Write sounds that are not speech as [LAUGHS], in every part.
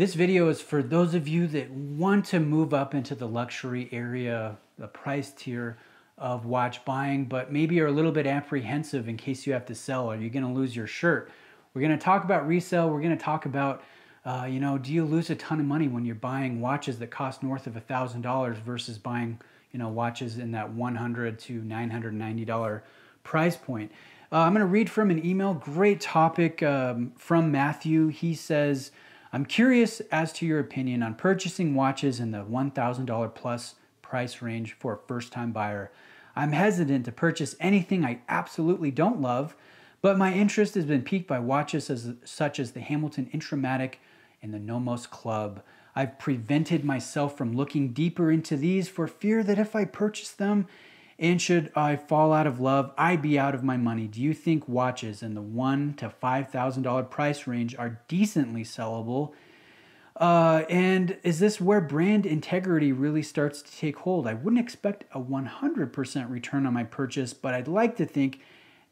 This video is for those of you that want to move up into the luxury area, the price tier of watch buying, but maybe are a little bit apprehensive in case you have to sell. Are you gonna lose your shirt? We're gonna talk about resale. We're gonna talk about, uh, you know, do you lose a ton of money when you're buying watches that cost north of $1,000 versus buying, you know, watches in that $100 to $990 price point? Uh, I'm gonna read from an email, great topic um, from Matthew. He says, I'm curious as to your opinion on purchasing watches in the $1,000 plus price range for a first time buyer. I'm hesitant to purchase anything I absolutely don't love, but my interest has been piqued by watches as, such as the Hamilton Intramatic and the Nomos Club. I've prevented myself from looking deeper into these for fear that if I purchase them, and should I fall out of love, I be out of my money. Do you think watches in the one to five thousand dollar price range are decently sellable? Uh, and is this where brand integrity really starts to take hold? I wouldn't expect a 100% return on my purchase, but I'd like to think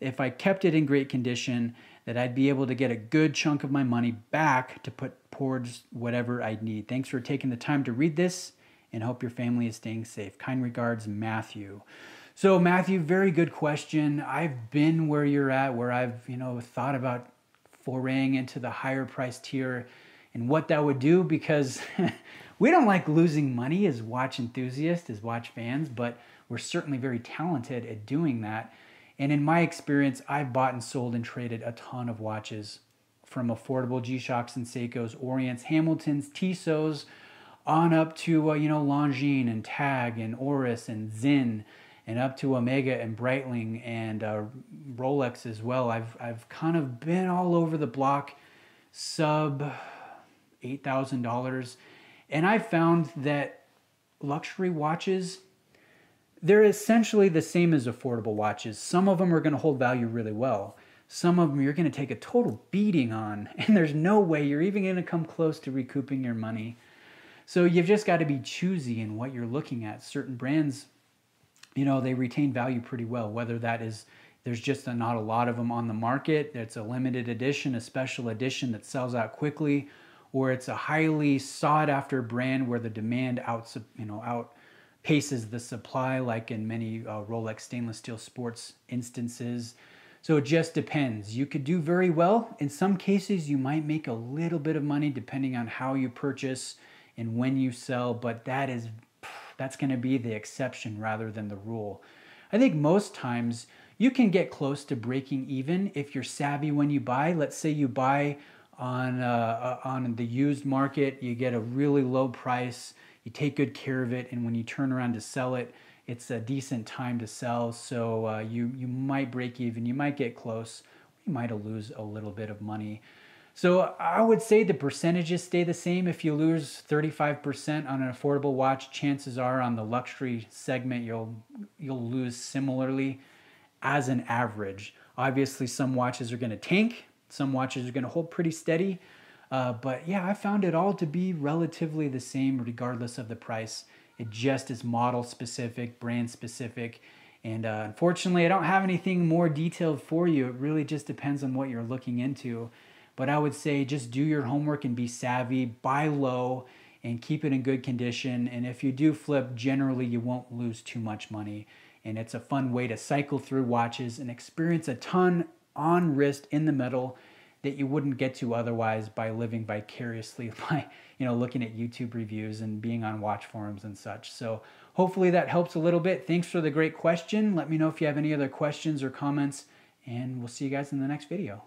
if I kept it in great condition that I'd be able to get a good chunk of my money back to put towards whatever I need. Thanks for taking the time to read this and hope your family is staying safe. Kind regards, Matthew. So Matthew, very good question. I've been where you're at, where I've you know thought about foraying into the higher price tier and what that would do because [LAUGHS] we don't like losing money as watch enthusiasts, as watch fans, but we're certainly very talented at doing that. And in my experience, I've bought and sold and traded a ton of watches from affordable G-Shocks and Seikos, Orients, Hamiltons, Tissot's, on up to, uh, you know, Longines and Tag and Oris and Zinn and up to Omega and Breitling and uh, Rolex as well. I've, I've kind of been all over the block, sub $8,000. And I found that luxury watches, they're essentially the same as affordable watches. Some of them are going to hold value really well. Some of them you're going to take a total beating on, [LAUGHS] and there's no way you're even going to come close to recouping your money. So you've just got to be choosy in what you're looking at. Certain brands you know, they retain value pretty well, whether that is there's just a, not a lot of them on the market, it's a limited edition, a special edition that sells out quickly, or it's a highly sought after brand where the demand out, you know, outpaces the supply, like in many uh, Rolex stainless steel sports instances. So it just depends. You could do very well. In some cases, you might make a little bit of money depending on how you purchase and when you sell, but that is that's going to be the exception rather than the rule. I think most times you can get close to breaking even if you're savvy when you buy. Let's say you buy on uh, on the used market, you get a really low price, you take good care of it, and when you turn around to sell it, it's a decent time to sell. So uh, you you might break even, you might get close, you might lose a little bit of money. So I would say the percentages stay the same. If you lose 35% on an affordable watch, chances are on the luxury segment you'll you'll lose similarly as an average. Obviously, some watches are going to tank, some watches are going to hold pretty steady. Uh, but yeah, I found it all to be relatively the same regardless of the price. It just is model specific, brand specific. And uh, unfortunately, I don't have anything more detailed for you. It really just depends on what you're looking into. But I would say just do your homework and be savvy, buy low, and keep it in good condition. And if you do flip, generally you won't lose too much money. And it's a fun way to cycle through watches and experience a ton on wrist in the middle that you wouldn't get to otherwise by living vicariously [LAUGHS] by you know looking at YouTube reviews and being on watch forums and such. So hopefully that helps a little bit. Thanks for the great question. Let me know if you have any other questions or comments and we'll see you guys in the next video.